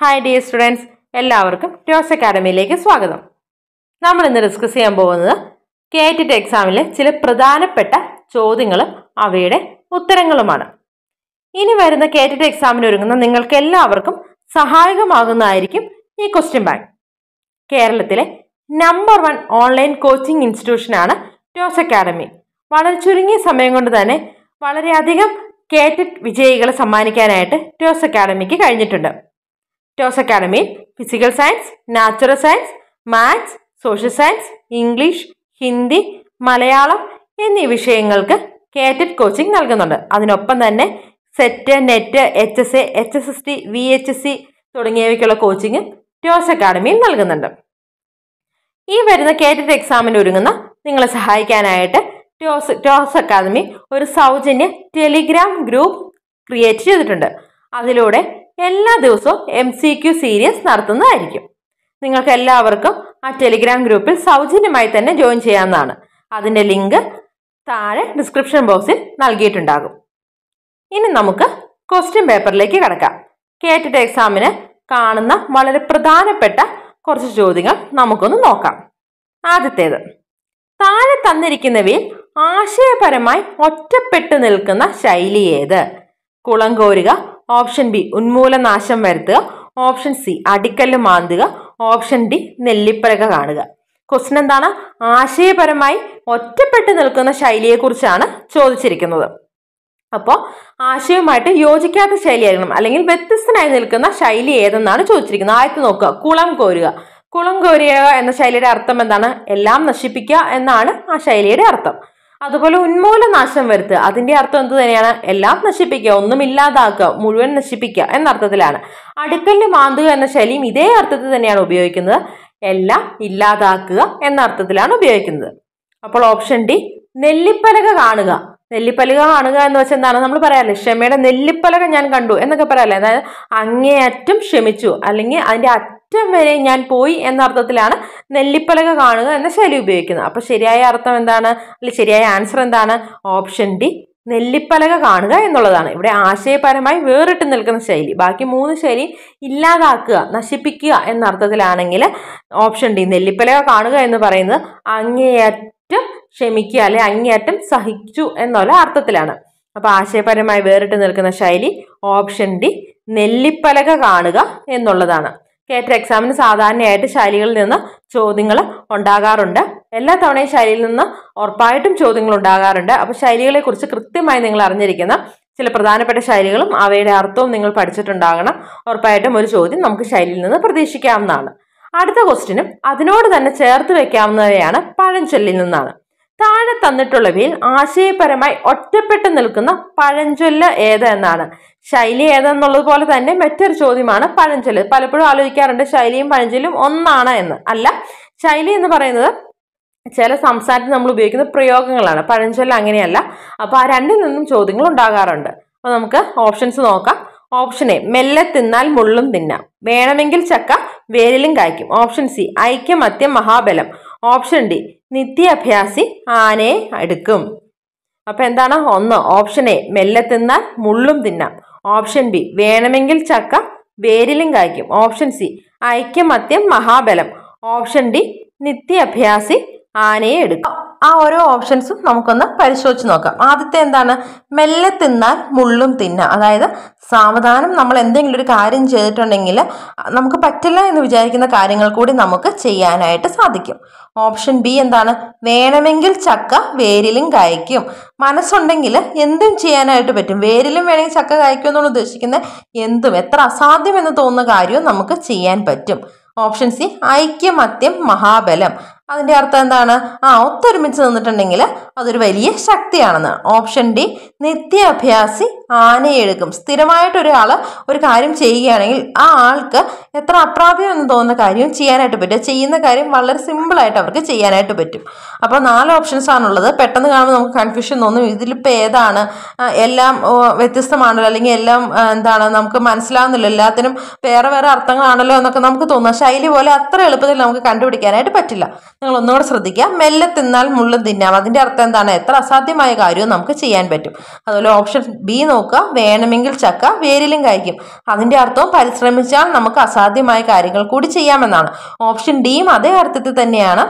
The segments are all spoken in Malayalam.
ഹായ് ഡിയർ സ്റ്റുഡൻസ് എല്ലാവർക്കും ട്യോസ് അക്കാഡമിയിലേക്ക് സ്വാഗതം നമ്മൾ ഇന്ന് ഡിസ്കസ് ചെയ്യാൻ പോകുന്നത് ടി എക്സാമിലെ ചില പ്രധാനപ്പെട്ട ചോദ്യങ്ങളും അവയുടെ ഉത്തരങ്ങളുമാണ് ഇനി വരുന്ന ടി എക്സാമിന് ഒരുങ്ങുന്ന നിങ്ങൾക്ക് എല്ലാവർക്കും സഹായകമാകുന്നതായിരിക്കും ഈ ക്വസ്റ്റ്യൻ ബാങ്ക് കേരളത്തിലെ നമ്പർ വൺ ഓൺലൈൻ കോച്ചിങ് ഇൻസ്റ്റിറ്റ്യൂഷനാണ് ട്യോസ് അക്കാഡമി വളരെ ചുരുങ്ങിയ സമയം കൊണ്ട് തന്നെ വളരെയധികം കേറ്ററ്റ് വിജയികളെ സമ്മാനിക്കാനായിട്ട് ട്യോസ് അക്കാഡമിക്ക് കഴിഞ്ഞിട്ടുണ്ട് ടോസ് അക്കാഡമിയിൽ physical science natural science maths social science English Hindi Malayalam എന്നീ വിഷയങ്ങൾക്ക് കേറ്റഡ് കോച്ചിങ് നൽകുന്നുണ്ട് അതിനൊപ്പം തന്നെ SET NET H S A H S S T V H S C തുടങ്ങിയവയ്ക്കുള്ള കോച്ചിങ് ടോസ് അക്കാഡമിയിൽ നൽകുന്നുണ്ട് ഈ വരുന്ന കേറ്റഡ് എക്സാമിന് ഒരുങ്ങുന്ന നിങ്ങളെ സഹായിക്കാനായിട്ട് ടോസ് ടോസ് അക്കാദമി ഒരു സൗജന്യ ടെലിഗ്രാം ഗ്രൂപ്പ് ക്രിയേറ്റ് ചെയ്തിട്ടുണ്ട് അതിലൂടെ എല്ലാ ദിവസവും എം സി ക്യു സീരീസ് നടത്തുന്നതായിരിക്കും നിങ്ങൾക്ക് എല്ലാവർക്കും ആ ടെലിഗ്രാം ഗ്രൂപ്പിൽ സൗജന്യമായി തന്നെ ജോയിൻ ചെയ്യാവുന്നതാണ് അതിൻ്റെ ലിങ്ക് താഴെ ഡിസ്ക്രിപ്ഷൻ ബോക്സിൽ നൽകിയിട്ടുണ്ടാകും ഇനി നമുക്ക് ക്വസ്റ്റ്യൻ പേപ്പറിലേക്ക് കിടക്കാം കേട്ടിട്ട് എക്സാമിന് കാണുന്ന വളരെ പ്രധാനപ്പെട്ട കുറച്ച് ചോദ്യങ്ങൾ നമുക്കൊന്ന് നോക്കാം ആദ്യത്തേത് താഴെ തന്നിരിക്കുന്നവയിൽ ആശയപരമായി ഒറ്റപ്പെട്ടു നിൽക്കുന്ന ശൈലി ഏത് കുളം കോരുക ഓപ്ഷൻ ബി ഉന്മൂലനാശം വരുത്തുക ഓപ്ഷൻ സി അടിക്കല്ല് മാന്തുക ഓപ്ഷൻ ഡി നെല്ലിപ്പലക കാണുക ക്വസ്റ്റൻ എന്താണ് ആശയപരമായി ഒറ്റപ്പെട്ട് നിൽക്കുന്ന ശൈലിയെക്കുറിച്ചാണ് ചോദിച്ചിരിക്കുന്നത് അപ്പോൾ ആശയവുമായിട്ട് യോജിക്കാത്ത ആയിരിക്കണം അല്ലെങ്കിൽ വ്യത്യസ്തനായി നിൽക്കുന്ന ശൈലി ഏതെന്നാണ് ചോദിച്ചിരിക്കുന്നത് ആദ്യത്തെ നോക്കുക കുളം കോരുക കുളം കോരുക എന്ന ശൈലിയുടെ അർത്ഥം എന്താണ് എല്ലാം നശിപ്പിക്കുക എന്നാണ് ആ ശൈലിയുടെ അർത്ഥം അതുപോലെ ഉന്മൂലനാശം വരുത്തുക അതിന്റെ അർത്ഥം എന്ത് തന്നെയാണ് എല്ലാം നശിപ്പിക്കുക ഒന്നും ഇല്ലാതാക്കുക മുഴുവൻ നശിപ്പിക്കുക എന്നർത്ഥത്തിലാണ് അർത്ഥത്തിലാണ് അടുക്കലിന് മാന്തുക എന്ന ശൈലിയും ഇതേ അർത്ഥത്തിൽ തന്നെയാണ് ഉപയോഗിക്കുന്നത് എല്ലാം ഇല്ലാതാക്കുക എന്ന അർത്ഥത്തിലാണ് ഉപയോഗിക്കുന്നത് അപ്പോൾ ഓപ്ഷൻ ഡി നെല്ലിപ്പലക കാണുക നെല്ലിപ്പലക കാണുക എന്ന് വെച്ചാൽ എന്താണ് നമ്മൾ പറയാല്ലേ ക്ഷമയുടെ നെല്ലിപ്പലക ഞാൻ കണ്ടു എന്നൊക്കെ പറയാറില്ലേ അതായത് അങ്ങേയറ്റം ക്ഷമിച്ചു അല്ലെങ്കിൽ അതിന്റെ അറ്റം വരെ ഞാൻ പോയി എന്ന അർത്ഥത്തിലാണ് നെല്ലിപ്പലക കാണുക എന്ന ശൈലി ഉപയോഗിക്കുന്നത് അപ്പോൾ ശരിയായ അർത്ഥം എന്താണ് അല്ലെ ശരിയായ ആൻസർ എന്താണ് ഓപ്ഷൻ ഡി നെല്ലിപ്പലക കാണുക എന്നുള്ളതാണ് ഇവിടെ ആശയപരമായി വേറിട്ട് നിൽക്കുന്ന ശൈലി ബാക്കി മൂന്ന് ശൈലി ഇല്ലാതാക്കുക നശിപ്പിക്കുക എന്ന അർത്ഥത്തിലാണെങ്കിൽ ഓപ്ഷൻ ഡി നെല്ലിപ്പലക കാണുക എന്ന് പറയുന്നത് അങ്ങേയറ്റം ക്ഷമിക്കുക അല്ലെ അങ്ങേയറ്റം സഹിച്ചു എന്നുള്ള അർത്ഥത്തിലാണ് അപ്പോൾ ആശയപരമായി വേറിട്ട് നിൽക്കുന്ന ശൈലി ഓപ്ഷൻ ഡി നെല്ലിപ്പലക കാണുക എന്നുള്ളതാണ് കേറ്റർ എക്സാമിന് സാധാരണയായിട്ട് ശൈലികളിൽ നിന്ന് ചോദ്യങ്ങൾ ഉണ്ടാകാറുണ്ട് എല്ലാ തവണയും ശൈലിയിൽ നിന്ന് ഉറപ്പായിട്ടും ചോദ്യങ്ങൾ ഉണ്ടാകാറുണ്ട് അപ്പോൾ ശൈലികളെക്കുറിച്ച് കൃത്യമായി നിങ്ങൾ അറിഞ്ഞിരിക്കുന്ന ചില പ്രധാനപ്പെട്ട ശൈലികളും അവയുടെ അർത്ഥവും നിങ്ങൾ പഠിച്ചിട്ടുണ്ടാകണം ഉറപ്പായിട്ടും ഒരു ചോദ്യം നമുക്ക് ശൈലിയിൽ നിന്ന് പ്രതീക്ഷിക്കാവുന്നതാണ് അടുത്ത ക്വസ്റ്റിനും അതിനോട് തന്നെ ചേർത്ത് വെക്കാവുന്നവയാണ് പഴഞ്ചൊല്ലിൽ നിന്നാണ് താഴെ തന്നിട്ടുള്ളവയിൽ ആശയപരമായി ഒറ്റപ്പെട്ടു നിൽക്കുന്ന പഴഞ്ചൊല്ല് ഏതെന്നാണ് എന്നാണ് ശൈലി ഏതെന്നുള്ളത് പോലെ തന്നെ മറ്റൊരു ചോദ്യമാണ് പഴഞ്ചൊല്ല് പലപ്പോഴും ആലോചിക്കാറുണ്ട് ശൈലിയും പഴഞ്ചൊല്ലും ഒന്നാണ് എന്ന് അല്ല ശൈലി എന്ന് പറയുന്നത് ചില സംസാരത്തിൽ നമ്മൾ ഉപയോഗിക്കുന്ന പ്രയോഗങ്ങളാണ് പഴഞ്ചൊല്ല അങ്ങനെയല്ല അപ്പോൾ ആ രണ്ടിൽ നിന്നും ചോദ്യങ്ങൾ ഉണ്ടാകാറുണ്ട് അപ്പോൾ നമുക്ക് ഓപ്ഷൻസ് നോക്കാം ഓപ്ഷൻ എ മെല്ലെ തിന്നാൽ മുള്ളും തിന്നാം വേണമെങ്കിൽ ചക്ക വേരിലും കായ്ക്കും ഓപ്ഷൻ സി ഐക്യമത്യം മഹാബലം ഓപ്ഷൻ ഡി നിത്യാഭ്യാസി ആനയെ അടുക്കും അപ്പൊ എന്താണ് ഒന്ന് ഓപ്ഷൻ എ മെല്ലെ തിന്നാൽ മുള്ളും തിന്നാം ഓപ്ഷൻ ബി വേണമെങ്കിൽ ചക്ക വേരിലും കായ്ക്കും ഓപ്ഷൻ സി ഐക്യമത്യം മഹാബലം ഓപ്ഷൻ ഡി നിത്യാഭ്യാസി ആനയെ എടുക്കും ആ ഓരോ ഓപ്ഷൻസും നമുക്കൊന്ന് പരിശോധിച്ച് നോക്കാം ആദ്യത്തെ എന്താണ് മെല്ലെ തിന്നാൽ മുള്ളും തിന്നാം അതായത് സാവധാനം നമ്മൾ എന്തെങ്കിലും ഒരു കാര്യം ചെയ്തിട്ടുണ്ടെങ്കിൽ നമുക്ക് പറ്റില്ല എന്ന് വിചാരിക്കുന്ന കാര്യങ്ങൾ കൂടി നമുക്ക് ചെയ്യാനായിട്ട് സാധിക്കും ഓപ്ഷൻ ബി എന്താണ് വേണമെങ്കിൽ ചക്ക വേരിലും കായ്ക്കും മനസ്സുണ്ടെങ്കിൽ എന്തും ചെയ്യാനായിട്ട് പറ്റും വേരിലും വേണമെങ്കിൽ ചക്ക കായ്ക്കും എന്നാണ് ഉദ്ദേശിക്കുന്നത് എന്തും എത്ര അസാധ്യം എന്ന് തോന്നുന്ന കാര്യവും നമുക്ക് ചെയ്യാൻ പറ്റും ഓപ്ഷൻ സി ഐക്യമത്യം മഹാബലം അതിൻ്റെ അർത്ഥം എന്താണ് ആ ഒത്തൊരുമിച്ച് നിന്നിട്ടുണ്ടെങ്കിൽ അതൊരു വലിയ ശക്തിയാണെന്ന് ഓപ്ഷൻ ഡി നിത്യാഭ്യാസി ആനയെ എടുക്കും സ്ഥിരമായിട്ട് ഒരാൾ ഒരു കാര്യം ചെയ്യുകയാണെങ്കിൽ ആ ആൾക്ക് എത്ര അപ്രാപ്യം എന്ന് തോന്നുന്ന കാര്യവും ചെയ്യാനായിട്ട് പറ്റും ചെയ്യുന്ന കാര്യം വളരെ സിമ്പിളായിട്ട് അവർക്ക് ചെയ്യാനായിട്ട് പറ്റും അപ്പോൾ നാല് ഓപ്ഷൻസ് ആണുള്ളത് പെട്ടെന്ന് കാണുമ്പോൾ നമുക്ക് കൺഫ്യൂഷൻ തോന്നും ഇതിലിപ്പോൾ ഏതാണ് എല്ലാം വ്യത്യസ്തമാണല്ലോ അല്ലെങ്കിൽ എല്ലാം എന്താണ് നമുക്ക് മനസ്സിലാവുന്നില്ല എല്ലാത്തിനും വേറെ വേറെ അർത്ഥങ്ങളാണല്ലോ എന്നൊക്കെ നമുക്ക് തോന്നുക ശൈലി പോലെ അത്ര എളുപ്പത്തിൽ നമുക്ക് കണ്ടുപിടിക്കാനായിട്ട് പറ്റില്ല നിങ്ങൾ ഒന്നുകൂടെ ശ്രദ്ധിക്കുക മെല്ലെ തിന്നാൽ മുള്ളും തിന്നാം അതിൻ്റെ അർത്ഥം എന്താണ് എത്ര അസാധ്യമായ കാര്യവും നമുക്ക് ചെയ്യാൻ പറ്റും അതുപോലെ ഓപ്ഷൻ ബി നോക്കുക വേണമെങ്കിൽ ചക്ക വേരിലും കഴിക്കും അതിന്റെ അർത്ഥം പരിശ്രമിച്ചാൽ നമുക്ക് അസാധ്യമായ കാര്യങ്ങൾ കൂടി ചെയ്യാമെന്നാണ് ഓപ്ഷൻ ഡിയും അതേ അർത്ഥത്തിൽ തന്നെയാണ്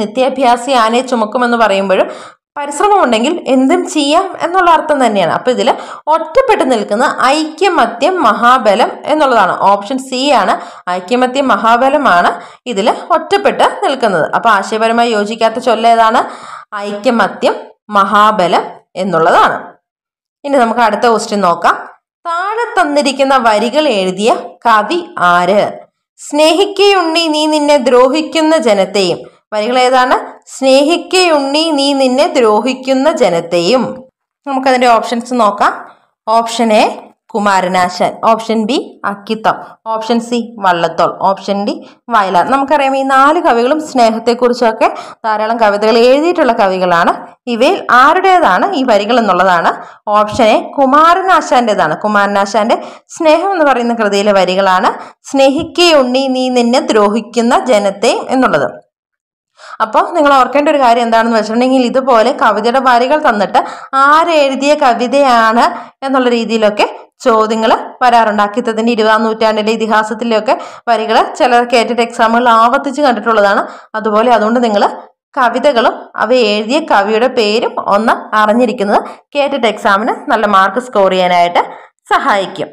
നിത്യാഭ്യാസി ആനയെ ചുമക്കുമെന്ന് പറയുമ്പോഴും പരിശ്രമമുണ്ടെങ്കിൽ എന്തും ചെയ്യാം എന്നുള്ള അർത്ഥം തന്നെയാണ് അപ്പോൾ ഇതിൽ ഒറ്റപ്പെട്ട് നിൽക്കുന്ന ഐക്യമത്യം മഹാബലം എന്നുള്ളതാണ് ഓപ്ഷൻ സി ആണ് ഐക്യമത്യം മഹാബലമാണ് ഇതിൽ ഒറ്റപ്പെട്ട് നിൽക്കുന്നത് അപ്പോൾ ആശയപരമായി യോജിക്കാത്ത ചൊല്ലേതാണ് ഐക്യമത്യം മഹാബലം എന്നുള്ളതാണ് ഇനി നമുക്ക് അടുത്ത ക്വസ്റ്റ്യൻ നോക്കാം താഴെ തന്നിരിക്കുന്ന വരികൾ എഴുതിയ കവി ആര് സ്നേഹിക്കയുണ്ണി നീ നിന്നെ ദ്രോഹിക്കുന്ന ജനത്തെയും വരികൾ ഏതാണ് സ്നേഹിക്കയുണ്ണി നീ നിന്നെ ദ്രോഹിക്കുന്ന ജനത്തെയും നമുക്കതിന്റെ ഓപ്ഷൻസ് നോക്കാം option A Kumaranasan option B Akkitham option C Vallathol option D Vayalar നമുക്കറിയാം ഈ നാല് കവികളും സ്നേഹത്തെക്കുറിച്ചൊക്കെ ധാരാളം കവിതകൾ എഴുതിയിട്ടുള്ള കവികളാണ് ഇവയിൽ ആരുടേതാണ് ഈ വരികൾ എന്നുള്ളതാണ് ഓപ്ഷൻ എ കുമാരനാശാൻ്റെതാണ് കുമാരനാശാന്റെ സ്നേഹം എന്ന് പറയുന്ന കൃതിയിലെ വരികളാണ് സ്നേഹിക്കുകയുണ്ണി നീ നിന്നെ ദ്രോഹിക്കുന്ന ജനത്തെ എന്നുള്ളത് അപ്പോൾ നിങ്ങൾ ഓർക്കേണ്ട ഒരു കാര്യം എന്താണെന്ന് വെച്ചിട്ടുണ്ടെങ്കിൽ ഇതുപോലെ കവിതയുടെ വരികൾ തന്നിട്ട് ആരെഴുതിയ കവിതയാണ് എന്നുള്ള രീതിയിലൊക്കെ ചോദ്യങ്ങൾ വരാറുണ്ട് അക്കിത്തത്തിൻ്റെ ഇരുപതാം നൂറ്റാണ്ടിലെ ഇതിഹാസത്തിലെയൊക്കെ വരികൾ ചില കേട്ടിട്ട് എക്സാമുകളിൽ ആവർത്തിച്ച് കണ്ടിട്ടുള്ളതാണ് അതുപോലെ അതുകൊണ്ട് നിങ്ങൾ കവിതകളും അവ എഴുതിയ കവിയുടെ പേരും ഒന്ന് അറിഞ്ഞിരിക്കുന്നത് കേട്ടിട്ട് എക്സാമിന് നല്ല മാർക്ക് സ്കോർ ചെയ്യാനായിട്ട് സഹായിക്കും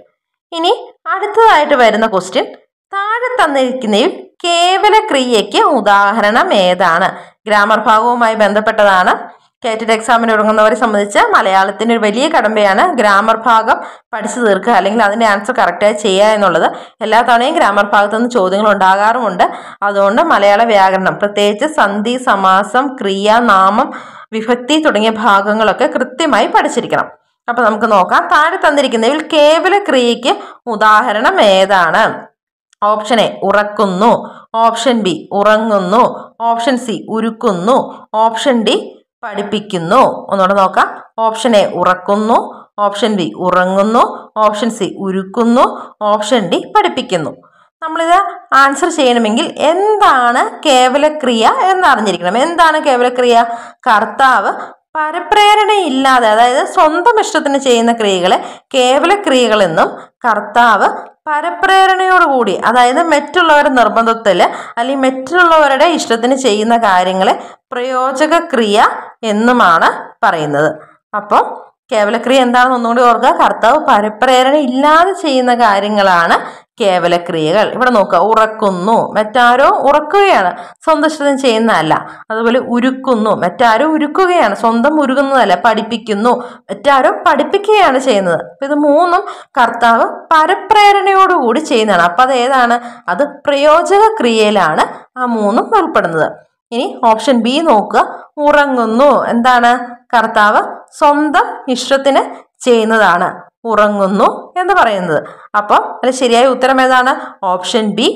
ഇനി അടുത്തതായിട്ട് വരുന്ന ക്വസ്റ്റ്യൻ താഴെ തന്നിരിക്കുന്നതിൽ കേവല ക്രിയയ്ക്ക് ഉദാഹരണം ഏതാണ് ഗ്രാമർ ഭാഗവുമായി ബന്ധപ്പെട്ടതാണ് കാറ്റഡ് എക്സാമിന് ഒരുങ്ങുന്നവരെ സംബന്ധിച്ച് മലയാളത്തിൻ്റെ ഒരു വലിയ കടമ്പയാണ് ഗ്രാമർ ഭാഗം പഠിച്ചു തീർക്കുക അല്ലെങ്കിൽ അതിൻ്റെ ആൻസർ കറക്റ്റായി ചെയ്യുക എന്നുള്ളത് എല്ലാ തവണയും ഗ്രാമർ ഭാഗത്തു നിന്ന് ചോദ്യങ്ങൾ ഉണ്ടാകാറുമുണ്ട് അതുകൊണ്ട് മലയാള വ്യാകരണം പ്രത്യേകിച്ച് സന്ധി സമാസം ക്രിയ നാമം വിഭക്തി തുടങ്ങിയ ഭാഗങ്ങളൊക്കെ കൃത്യമായി പഠിച്ചിരിക്കണം അപ്പോൾ നമുക്ക് നോക്കാം താഴെ തന്നിരിക്കുന്നതിൽ കേവല ക്രിയയ്ക്ക് ഉദാഹരണം ഏതാണ് ഓപ്ഷൻ എ ഉറക്കുന്നു ഓപ്ഷൻ ബി ഉറങ്ങുന്നു ഓപ്ഷൻ സി ഉരുക്കുന്നു ഓപ്ഷൻ ഡി പഠിപ്പിക്കുന്നു ഒന്നുകൂടെ നോക്കാം ഓപ്ഷൻ എ ഉറക്കുന്നു ഓപ്ഷൻ ബി ഉറങ്ങുന്നു ഓപ്ഷൻ സി ഉരുക്കുന്നു ഓപ്ഷൻ ഡി പഠിപ്പിക്കുന്നു നമ്മളിത് ആൻസർ ചെയ്യണമെങ്കിൽ എന്താണ് കേവലക്രിയ എന്നറിഞ്ഞിരിക്കണം എന്താണ് കേവലക്രിയ കർത്താവ് പരപ്രേരണയില്ലാതെ അതായത് സ്വന്തം ഇഷ്ടത്തിന് ചെയ്യുന്ന ക്രിയകളെ കേവലക്രിയകളെന്നും കർത്താവ് പരപ്രേരണയോടുകൂടി അതായത് മറ്റുള്ളവരുടെ നിർബന്ധത്തിൽ അല്ലെങ്കിൽ മറ്റുള്ളവരുടെ ഇഷ്ടത്തിന് ചെയ്യുന്ന കാര്യങ്ങളെ പ്രയോജക ക്രിയ എന്നുമാണ് പറയുന്നത് അപ്പോൾ കേവലക്രിയ എന്താണെന്ന് ഒന്നുകൂടി ഓർക്കുക കർത്താവ് പരപ്രേരണ ഇല്ലാതെ ചെയ്യുന്ന കാര്യങ്ങളാണ് കേവലക്രിയകൾ ഇവിടെ നോക്കുക ഉറക്കുന്നു മറ്റാരോ ഉറക്കുകയാണ് സ്വന്തം ഇഷ്ടം ചെയ്യുന്നതല്ല അതുപോലെ ഉരുക്കുന്നു മറ്റാരോ ഉരുക്കുകയാണ് സ്വന്തം ഉരുകുന്നതല്ല പഠിപ്പിക്കുന്നു മറ്റാരോ പഠിപ്പിക്കുകയാണ് ചെയ്യുന്നത് അപ്പം ഇത് മൂന്നും കർത്താവ് പരപ്രേരണയോടുകൂടി ചെയ്യുന്നതാണ് അപ്പം അത് ഏതാണ് അത് പ്രയോജക ക്രിയയിലാണ് ആ മൂന്നും ഉൾപ്പെടുന്നത് ഇനി ഓപ്ഷൻ ബി നോക്കുക ഉറങ്ങുന്നു എന്താണ് കർത്താവ് സ്വന്തം ഇഷ്ടത്തിന് ചെയ്യുന്നതാണ് ഉറങ്ങുന്നു എന്ന് പറയുന്നത് അപ്പൊ അതിൽ ശരിയായ ഉത്തരം ഏതാണ് ഓപ്ഷൻ ബി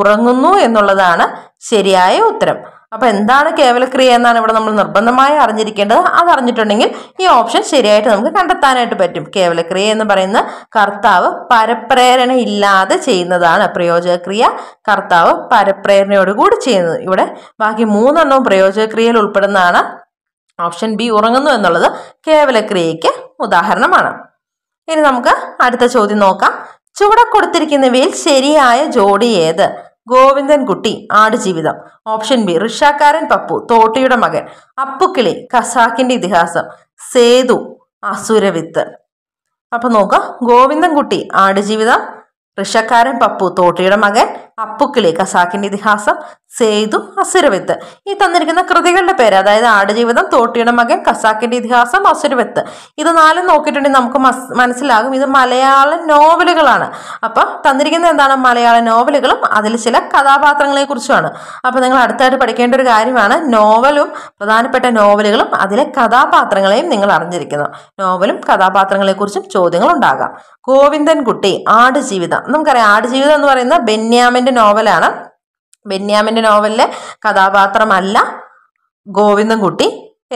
ഉറങ്ങുന്നു എന്നുള്ളതാണ് ശരിയായ ഉത്തരം അപ്പോൾ എന്താണ് കേവലക്രിയ എന്നാണ് ഇവിടെ നമ്മൾ നിർബന്ധമായി അറിഞ്ഞിരിക്കേണ്ടത് അതറിഞ്ഞിട്ടുണ്ടെങ്കിൽ ഈ ഓപ്ഷൻ ശരിയായിട്ട് നമുക്ക് കണ്ടെത്താനായിട്ട് പറ്റും കേവലക്രിയ എന്ന് പറയുന്ന കർത്താവ് പരപ്രേരണ ഇല്ലാതെ ചെയ്യുന്നതാണ് പ്രയോജകക്രിയ കർത്താവ് പരപ്രേരണയോടുകൂടി ചെയ്യുന്നത് ഇവിടെ ബാക്കി മൂന്നെണ്ണവും പ്രയോജകക്രിയയിൽ ഉൾപ്പെടുന്നതാണ് ഓപ്ഷൻ ബി ഉറങ്ങുന്നു എന്നുള്ളത് കേവലക്രിയയ്ക്ക് ഉദാഹരണമാണ് ഇനി നമുക്ക് അടുത്ത ചോദ്യം നോക്കാം ചുവടെ കൊടുത്തിരിക്കുന്നവയിൽ ശരിയായ ജോഡി ഏത് ഗോവിന്ദൻകുട്ടി ആടുജീവിതം ഓപ്ഷൻ ബി റിഷാക്കാരൻ പപ്പു തോട്ടിയുടെ മകൻ അപ്പുക്കിളി ഖസാക്കിന്റെ ഇതിഹാസം സേതു അസുരവിത്ത് അപ്പൊ നോക്കാം ഗോവിന്ദൻകുട്ടി ആടുജീവിതം ഋഷക്കാരൻ പപ്പു തോട്ടിയുടെ മകൻ അപ്പുക്കിളി ഖസാക്കിന്റെ ഇതിഹാസം സേതു അസുരവിത്ത് ഈ തന്നിരിക്കുന്ന കൃതികളുടെ പേര് അതായത് ആടുജീവിതം തോട്ടിയുടെ മകൻ ഖസാക്കിന്റെ ഇതിഹാസം അസുരവിത്ത് ഇത് നാലും നോക്കിയിട്ടുണ്ടെങ്കിൽ നമുക്ക് മനസ്സിലാകും ഇത് മലയാള നോവലുകളാണ് അപ്പൊ തന്നിരിക്കുന്ന എന്താണ് മലയാള നോവലുകളും അതിൽ ചില കഥാപാത്രങ്ങളെ കുറിച്ചുമാണ് അപ്പൊ നിങ്ങൾ അടുത്തായിട്ട് പഠിക്കേണ്ട ഒരു കാര്യമാണ് നോവലും പ്രധാനപ്പെട്ട നോവലുകളും അതിലെ കഥാപാത്രങ്ങളെയും നിങ്ങൾ അറിഞ്ഞിരിക്കുന്നു നോവലും കഥാപാത്രങ്ങളെ കുറിച്ചും ചോദ്യങ്ങൾ ഉണ്ടാകാം ഗോവിന്ദൻകുട്ടി ആടുജീവിതം നമുക്കറിയാം ആടുജീവിതം എന്ന് പറയുന്ന ബെന്യാമിന്റെ നോവലാണ് ബെന്യാമിന്റെ നോവലിലെ കഥാപാത്രമല്ല ഗോവിന്ദൻകുട്ടി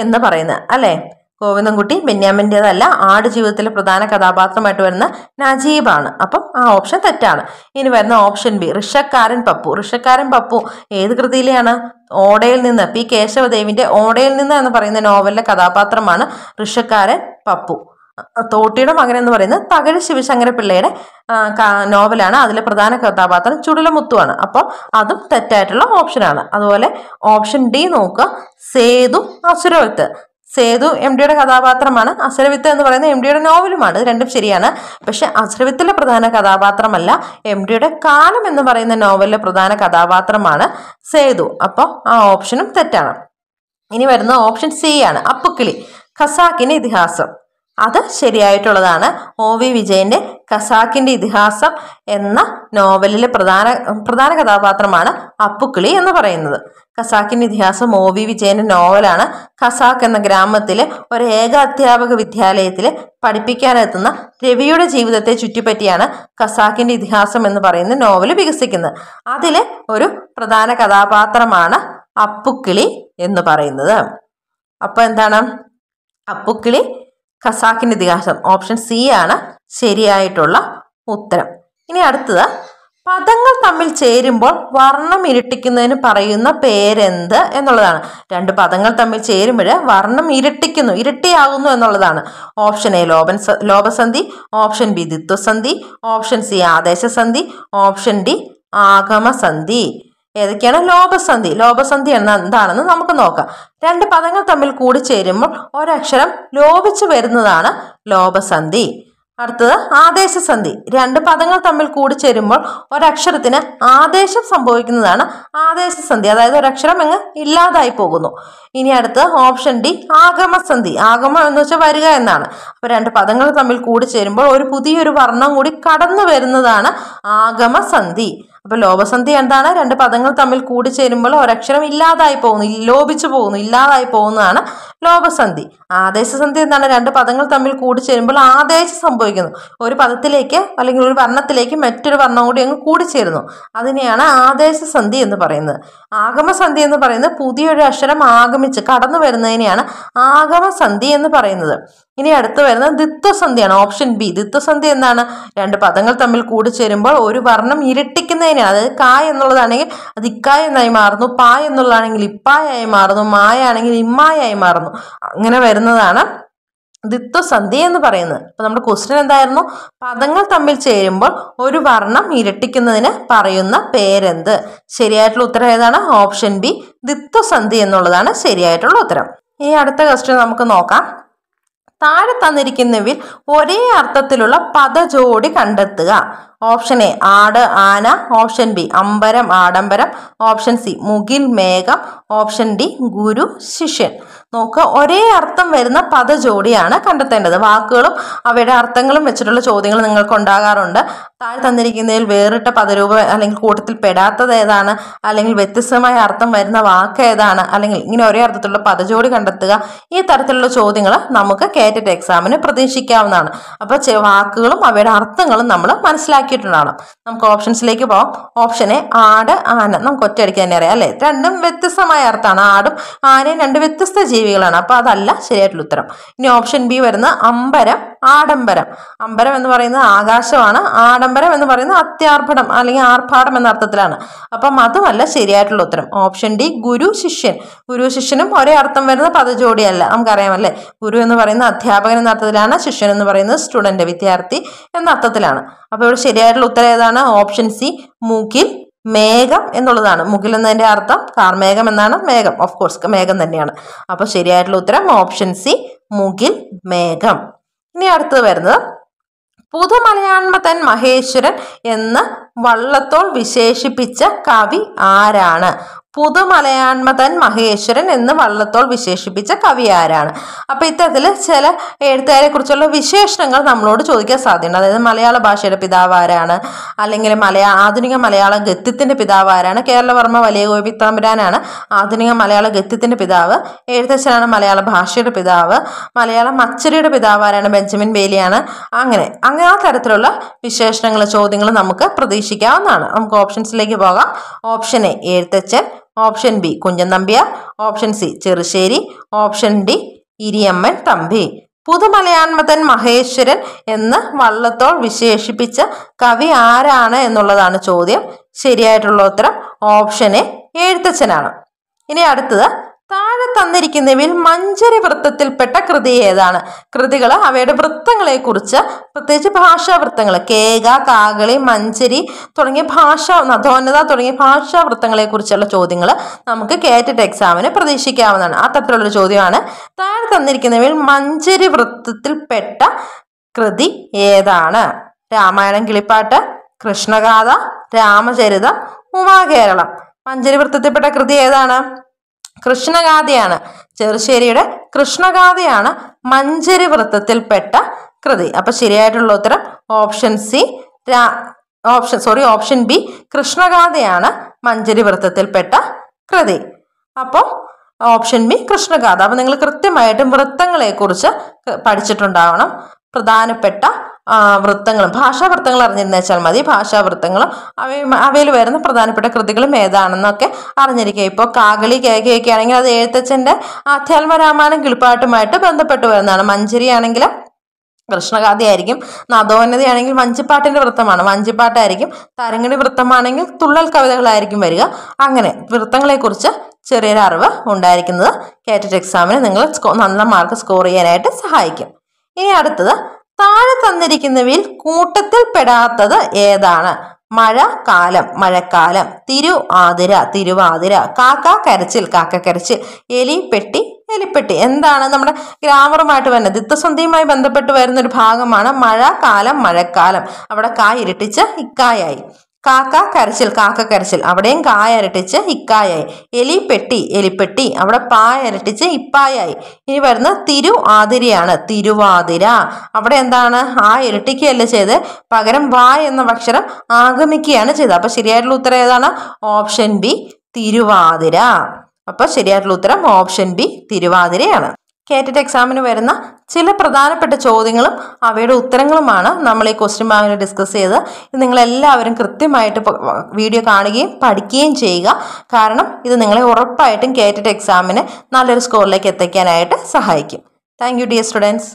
എന്ന് പറയുന്നത് അല്ലേ ഗോവിന്ദൻകുട്ടി ബെന്യാമിൻ്റെതല്ല ആട് ജീവിതത്തിലെ പ്രധാന കഥാപാത്രമായിട്ട് വരുന്ന നജീബാണ് അപ്പം ആ ഓപ്ഷൻ തെറ്റാണ് ഇനി വരുന്ന ഓപ്ഷൻ ബി ഋഷക്കാരൻ പപ്പു ഋഷക്കാരൻ പപ്പു ഏത് കൃതിയിലെയാണ് ഓടയിൽ നിന്ന് പി കേശവദേവിൻ്റെ ഓടയിൽ നിന്ന് എന്ന് പറയുന്ന നോവലിലെ കഥാപാത്രമാണ് ഋഷക്കാരൻ പപ്പു തോട്ടിയുടെ മകൻ എന്ന് പറയുന്നത് തകഴി ശിവശങ്കര പിള്ളയുടെ നോവലാണ് അതിലെ പ്രധാന കഥാപാത്രം ചുടലമുത്തുവാണ് അപ്പോൾ അതും തെറ്റായിട്ടുള്ള ഓപ്ഷനാണ് അതുപോലെ ഓപ്ഷൻ ഡി നോക്കുക സേതു അസുരവിത്ത് സേതു എം ഡിയുടെ കഥാപാത്രമാണ് അസുരവിത്ത് എന്ന് പറയുന്ന എം ഡിയുടെ നോവലുമാണ് രണ്ടും ശരിയാണ് പക്ഷെ അസുരവിത്തിലെ പ്രധാന കഥാപാത്രമല്ല എം ഡിയുടെ കാലം എന്ന് പറയുന്ന നോവലിലെ പ്രധാന കഥാപാത്രമാണ് സേതു അപ്പോൾ ആ ഓപ്ഷനും തെറ്റാണ് ഇനി വരുന്ന ഓപ്ഷൻ സി ആണ് അപ്പുക്കിളി ഖസാക്കിന് ഇതിഹാസം അത് ശരിയായിട്ടുള്ളതാണ് ഒ വി വിജയന്റെ ഖസാക്കിൻ്റെ ഇതിഹാസം എന്ന നോവലിലെ പ്രധാന പ്രധാന കഥാപാത്രമാണ് അപ്പുക്കിളി എന്ന് പറയുന്നത് കസാക്കിന്റെ ഇതിഹാസം ഒ വി വിജയന്റെ നോവലാണ് ഖസാക്ക് എന്ന ഗ്രാമത്തിലെ ഒരു ഏക അധ്യാപക വിദ്യാലയത്തിൽ പഠിപ്പിക്കാനെത്തുന്ന രവിയുടെ ജീവിതത്തെ ചുറ്റിപ്പറ്റിയാണ് കസാക്കിന്റെ ഇതിഹാസം എന്ന് പറയുന്ന നോവൽ വികസിക്കുന്നത് അതിലെ ഒരു പ്രധാന കഥാപാത്രമാണ് അപ്പുക്കിളി എന്ന് പറയുന്നത് അപ്പോൾ എന്താണ് അപ്പുക്കിളി ഖസാക്കിന്റെ ഇതിഹാസം ഓപ്ഷൻ സി ആണ് ശരിയായിട്ടുള്ള ഉത്തരം ഇനി അടുത്തത് പദങ്ങൾ തമ്മിൽ ചേരുമ്പോൾ വർണ്ണം ഇരട്ടിക്കുന്നതിന് പറയുന്ന പേരെന്ത് എന്നുള്ളതാണ് രണ്ട് പദങ്ങൾ തമ്മിൽ ചേരുമ്പോൾ വർണ്ണം ഇരട്ടിക്കുന്നു ഇരട്ടിയാകുന്നു എന്നുള്ളതാണ് ഓപ്ഷൻ എ ലോപൻ ലോപസന്ധി ഓപ്ഷൻ ബി ദിത്വസന്ധി ഓപ്ഷൻ സി ആദേശസന്ധി ഓപ്ഷൻ ഡി ആഗമസന്ധി ഏതൊക്കെയാണ് ലോപസന്ധി ലോപസന്ധി എന്ന എന്താണെന്ന് നമുക്ക് നോക്കാം രണ്ട് പദങ്ങൾ തമ്മിൽ കൂടിച്ചേരുമ്പോൾ ഒരക്ഷരം ലോപിച്ചു വരുന്നതാണ് ലോപസന്ധി അടുത്തത് ആദേശസന്ധി രണ്ട് പദങ്ങൾ തമ്മിൽ കൂടിച്ചേരുമ്പോൾ ഒരക്ഷരത്തിന് ആദേശം സംഭവിക്കുന്നതാണ് ആദേശസന്ധി അതായത് ഒരക്ഷരം അങ്ങ് ഇല്ലാതായി പോകുന്നു ഇനി അടുത്ത് ഓപ്ഷൻ ഡി ആഗമസന്ധി ആഗമം എന്ന് വെച്ചാൽ വരിക എന്നാണ് അപ്പോൾ രണ്ട് പദങ്ങൾ തമ്മിൽ കൂടിച്ചേരുമ്പോൾ ഒരു പുതിയൊരു വർണ്ണം കൂടി കടന്നു വരുന്നതാണ് ആഗമസന്ധി അപ്പോൾ ലോപസന്ധി എന്താണ് രണ്ട് പദങ്ങൾ തമ്മിൽ കൂടിച്ചേരുമ്പോൾ ഒരക്ഷരം ഇല്ലാതായി പോകുന്നു ലോപിച്ചു പോകുന്നു ഇല്ലാതായി പോകുന്നതാണ് ലോപസന്ധി ആദേശസന്ധി എന്താണ് രണ്ട് പദങ്ങൾ തമ്മിൽ കൂടിച്ചേരുമ്പോൾ ആദേശം സംഭവിക്കുന്നു ഒരു പദത്തിലേക്ക് അല്ലെങ്കിൽ ഒരു വർണ്ണത്തിലേക്ക് മറ്റൊരു വർണ്ണം കൂടി അങ്ങ് കൂടിച്ചേരുന്നു അതിനെയാണ് ആദേശസന്ധി എന്ന് പറയുന്നത് ആഗമസന്ധി എന്ന് പറയുന്നത് പുതിയൊരു അക്ഷരം ആഗമിച്ച് കടന്നു വരുന്നതിനെയാണ് ആഗമസന്ധി എന്ന് പറയുന്നത് ഇനി അടുത്ത് വരുന്നത് ദിത്വസന്ധിയാണ് ഓപ്ഷൻ ബി ദിത്വസന്ധി എന്താണ് രണ്ട് പദങ്ങൾ തമ്മിൽ കൂടിച്ചേരുമ്പോൾ ഒരു വർണ്ണം ഇരട്ടിക്കുന്നതിന് അങ്ങനെയാണ് അതായത് കാ എന്നുള്ളതാണെങ്കിൽ അത് ഇക്ക എന്നായി മാറുന്നു പ എന്നുള്ളതാണെങ്കിൽ ഇപ്പായായി മാറുന്നു മായ ആണെങ്കിൽ ഇമ്മായായി മാറുന്നു അങ്ങനെ വരുന്നതാണ് ദിത്വസന്ധി എന്ന് പറയുന്നത് അപ്പൊ നമ്മുടെ ക്വസ്റ്റ്യൻ എന്തായിരുന്നു പദങ്ങൾ തമ്മിൽ ചേരുമ്പോൾ ഒരു വർണ്ണം ഇരട്ടിക്കുന്നതിന് പറയുന്ന പേരെന്ത് ശരിയായിട്ടുള്ള ഉത്തരം ഏതാണ് ഓപ്ഷൻ ബി ദിത്വസന്ധി എന്നുള്ളതാണ് ശരിയായിട്ടുള്ള ഉത്തരം ഈ അടുത്ത ക്വസ്റ്റ്യൻ നമുക്ക് നോക്കാം താഴെ തന്നിരിക്കുന്നവിൽ ഒരേ അർത്ഥത്തിലുള്ള ജോഡി കണ്ടെത്തുക ഓപ്ഷൻ എ ആട് ആന ഓപ്ഷൻ ബി അമ്പരം ആഡംബരം ഓപ്ഷൻ സി മുകിൽ മേഘം ഓപ്ഷൻ ഡി ഗുരു ശിഷ്യൻ നോക്കുക ഒരേ അർത്ഥം വരുന്ന പദജോടിയാണ് കണ്ടെത്തേണ്ടത് വാക്കുകളും അവയുടെ അർത്ഥങ്ങളും വെച്ചിട്ടുള്ള ചോദ്യങ്ങൾ നിങ്ങൾക്ക് ഉണ്ടാകാറുണ്ട് താഴെ തന്നിരിക്കുന്നതിൽ വേറിട്ട പദരൂപം അല്ലെങ്കിൽ കൂട്ടത്തിൽ പെടാത്തത് ഏതാണ് അല്ലെങ്കിൽ വ്യത്യസ്തമായ അർത്ഥം വരുന്ന വാക്ക് ഏതാണ് അല്ലെങ്കിൽ ഇങ്ങനെ ഒരേ അർത്ഥത്തിലുള്ള പദജോടി കണ്ടെത്തുക ഈ തരത്തിലുള്ള ചോദ്യങ്ങൾ നമുക്ക് കേറ്ററ്റ് എക്സാമിന് പ്രതീക്ഷിക്കാവുന്നതാണ് അപ്പോൾ വാക്കുകളും അവയുടെ അർത്ഥങ്ങളും നമ്മൾ മനസ്സിലാക്കിയിട്ടുണ്ടാവണം നമുക്ക് ഓപ്ഷൻസിലേക്ക് പോകാം ഓപ്ഷൻ എ ആട് ആന നമുക്ക് ഒറ്റയടിക്ക് തന്നെ അറിയാം അല്ലേ രണ്ടും വ്യത്യസ്തമായ അർത്ഥമാണ് ആടും ആനയും രണ്ട് വ്യത്യസ്ത ജീവി ജീവികളാണ് അപ്പോൾ അതല്ല ശരിയായിട്ടുള്ള ഉത്തരം ഇനി ഓപ്ഷൻ ബി വരുന്ന അമ്പരം ആഡംബരം അമ്പരം എന്ന് പറയുന്നത് ആകാശമാണ് ആഡംബരം എന്ന് പറയുന്നത് അത്യാർഭടം അല്ലെങ്കിൽ ആർഭാടം എന്ന അർത്ഥത്തിലാണ് അപ്പം അതുമല്ല ശരിയായിട്ടുള്ള ഉത്തരം ഓപ്ഷൻ ഡി ഗുരു ശിഷ്യൻ ഗുരു ശിഷ്യനും ഒരേ അർത്ഥം വരുന്ന പദജോടിയല്ല നമുക്കറിയാമല്ലേ ഗുരു എന്ന് പറയുന്ന അധ്യാപകൻ എന്ന അർത്ഥത്തിലാണ് ശിഷ്യൻ എന്ന് പറയുന്നത് സ്റ്റുഡന്റ് വിദ്യാർത്ഥി എന്ന അർത്ഥത്തിലാണ് അപ്പോൾ ഇവിടെ ശരിയായിട്ടുള്ള ഉത്തരം ഏതാണ് ഓപ്ഷൻ സി മൂക്കിൽ മേഘം എന്നുള്ളതാണ് മുകിൽ എന്നതിൻ്റെ അർത്ഥം കാർമേഘം എന്നാണ് മേഘം ഓഫ് കോഴ്സ് മേഘം തന്നെയാണ് അപ്പോൾ ശരിയായിട്ടുള്ള ഉത്തരം ഓപ്ഷൻ സി മുകിൽ മേഘം ഇനി അടുത്തത് വരുന്നത് പുതുമലയാൺമതൻ മഹേശ്വരൻ എന്ന് വള്ളത്തോൾ വിശേഷിപ്പിച്ച കവി ആരാണ് പുതുമലയാൻമതൻ മഹേശ്വരൻ എന്ന് വള്ളത്തോൾ വിശേഷിപ്പിച്ച കവി ആരാണ് അപ്പോൾ ഇത്തരത്തിൽ ചില എഴുത്തുകാരെ കുറിച്ചുള്ള വിശേഷണങ്ങൾ നമ്മളോട് ചോദിക്കാൻ സാധ്യതയുണ്ട് അതായത് മലയാള ഭാഷയുടെ പിതാവ് ആരാണ് അല്ലെങ്കിൽ മലയാ ആധുനിക മലയാള ഗത്യത്തിൻ്റെ പിതാവ് ആരാണ് കേരളവർമ്മ വലിയ ഗോപി തമ്പുരാനാണ് ആധുനിക മലയാള ഗത്യത്തിൻ്റെ പിതാവ് എഴുത്തച്ഛനാണ് മലയാള ഭാഷയുടെ പിതാവ് മലയാള മച്ചരിയുടെ പിതാവ് ആരാണ് ബെഞ്ചമിൻ ബേലിയാണ് അങ്ങനെ അങ്ങനെ ആ തരത്തിലുള്ള വിശേഷണങ്ങൾ ചോദ്യങ്ങൾ നമുക്ക് പ്രതീക്ഷിക്കാവുന്നതാണ് നമുക്ക് ഓപ്ഷൻസിലേക്ക് പോകാം option A Ezhuthachan option B Kunchan Nambiar option C Cherusseri option D Irayimman Thampi പുതുമലയാൻമതൻ മഹേശ്വരൻ എന്ന് വള്ളത്തോൾ വിശേഷിപ്പിച്ച കവി ആരാണ് എന്നുള്ളതാണ് ചോദ്യം ശരിയായിട്ടുള്ള ഉത്തരം ഓപ്ഷൻ എ എഴുത്തച്ഛനാണ് ഇനി അടുത്തത് താഴെ തന്നിരിക്കുന്നവയിൽ മഞ്ചരി വൃത്തത്തിൽപ്പെട്ട കൃതി ഏതാണ് കൃതികൾ അവയുടെ വൃത്തങ്ങളെക്കുറിച്ച് പ്രത്യേകിച്ച് ഭാഷാവൃത്തങ്ങൾ കേക കാകളി മഞ്ചരി തുടങ്ങിയ ഭാഷ നധോന്നത തുടങ്ങിയ ഭാഷാവൃത്തങ്ങളെക്കുറിച്ചുള്ള ചോദ്യങ്ങൾ നമുക്ക് കേറ്റിട്ട് എക്സാമിന് പ്രതീക്ഷിക്കാവുന്നതാണ് ആ തരത്തിലുള്ളൊരു ചോദ്യമാണ് താഴെ തന്നിരിക്കുന്നവയിൽ മഞ്ചരി വൃത്തത്തിൽപ്പെട്ട കൃതി ഏതാണ് രാമായണം കിളിപ്പാട്ട് കൃഷ്ണഗാഥ രാമചരിതം ഉമാകേരളം മഞ്ചരി വൃത്തത്തിൽപ്പെട്ട കൃതി ഏതാണ് കൃഷ്ണഗാഥയാണ് ചെറുശ്ശേരിയുടെ കൃഷ്ണഗാഥയാണ് മഞ്ചരി വൃത്തത്തിൽപ്പെട്ട കൃതി അപ്പൊ ശരിയായിട്ടുള്ള ഉത്തരം option C option sorry option B കൃഷ്ണഗാഥയാണ് മഞ്ചരി വൃത്തത്തിൽപ്പെട്ട കൃതി അപ്പോൾ ഓപ്ഷൻ ബി കൃഷ്ണഗാഥ അപ്പൊ നിങ്ങൾ കൃത്യമായിട്ടും വൃത്തങ്ങളെക്കുറിച്ച് പഠിച്ചിട്ടുണ്ടാവണം പ്രധാനപ്പെട്ട വൃത്തങ്ങളും വൃത്തങ്ങൾ അറിഞ്ഞിരുന്നു വെച്ചാൽ മതി ഭാഷാ അവയും അവയിൽ വരുന്ന പ്രധാനപ്പെട്ട കൃതികളും ഏതാണെന്നൊക്കെ അറിഞ്ഞിരിക്കുക ഇപ്പോൾ കാകളി കേകയൊക്കെ ആണെങ്കിൽ അത് എഴുത്തച്ഛൻ്റെ അധ്യാത്മരാമായണം കിളിപ്പാട്ടുമായിട്ട് ബന്ധപ്പെട്ട് വരുന്നതാണ് മഞ്ചരി ആണെങ്കിൽ കൃഷ്ണഗാഥയായിരിക്കും നദോന്നതയാണെങ്കിൽ വഞ്ചിപ്പാട്ടിൻ്റെ വൃത്തമാണ് വഞ്ചിപ്പാട്ടായിരിക്കും തരങ്ങണി വൃത്തമാണെങ്കിൽ തുള്ളൽ കവിതകളായിരിക്കും വരിക അങ്ങനെ വൃത്തങ്ങളെക്കുറിച്ച് ചെറിയൊരു അറിവ് ഉണ്ടായിരിക്കുന്നത് കേറ്ററ്റ് എക്സാമിന് നിങ്ങൾ നല്ല മാർക്ക് സ്കോർ ചെയ്യാനായിട്ട് സഹായിക്കും ഇനി അടുത്തത് താഴെ തന്നിരിക്കുന്നവയിൽ കൂട്ടത്തിൽ പെടാത്തത് ഏതാണ് മഴ കാലം മഴക്കാലം തിരു ആതിര തിരുവാതിര കാക്ക കരച്ചിൽ കാക്ക കരച്ചിൽ എലി പെട്ടി എലിപ്പെട്ടി എന്താണ് നമ്മുടെ ഗ്രാമറുമായിട്ട് വരുന്നത് ദിത്തസന്ധിയുമായി ബന്ധപ്പെട്ട് വരുന്ന ഒരു ഭാഗമാണ് മഴ കാലം മഴക്കാലം അവിടെ കായ ഇരട്ടിച്ച് ഇക്കായായി കാക്ക കരച്ചിൽ കാക്ക കരച്ചിൽ അവിടെയും കായ ഇരട്ടിച്ച് ഇക്കായായി എലി പെട്ടി എലിപ്പെട്ടി അവിടെ പാ ഇരട്ടിച്ച് ഇപ്പായായി ഇനി വരുന്ന തിരു ആതിരയാണ് തിരുവാതിര അവിടെ എന്താണ് ആ ഇരട്ടിക്കുകയല്ല ചെയ്ത് പകരം വാ എന്ന അക്ഷരം ആഗമിക്കുകയാണ് ചെയ്തത് അപ്പോൾ ശരിയായിട്ടുള്ള ഉത്തരം ഏതാണ് ഓപ്ഷൻ ബി തിരുവാതിര അപ്പോൾ ശരിയായിട്ടുള്ള ഉത്തരം ഓപ്ഷൻ ബി തിരുവാതിരയാണ് കേറ്ററ്റ് എക്സാമിന് വരുന്ന ചില പ്രധാനപ്പെട്ട ചോദ്യങ്ങളും അവയുടെ ഉത്തരങ്ങളുമാണ് നമ്മൾ ഈ ക്വസ്റ്റ്യൻ ബാങ്കിൽ ഡിസ്കസ് ചെയ്തത് ഇത് നിങ്ങളെല്ലാവരും കൃത്യമായിട്ട് വീഡിയോ കാണുകയും പഠിക്കുകയും ചെയ്യുക കാരണം ഇത് നിങ്ങളെ ഉറപ്പായിട്ടും കേറ്ററ്റ് എക്സാമിന് നല്ലൊരു സ്കോറിലേക്ക് എത്തിക്കാനായിട്ട് സഹായിക്കും താങ്ക് യു ഡിയർ സ്റ്റുഡൻസ്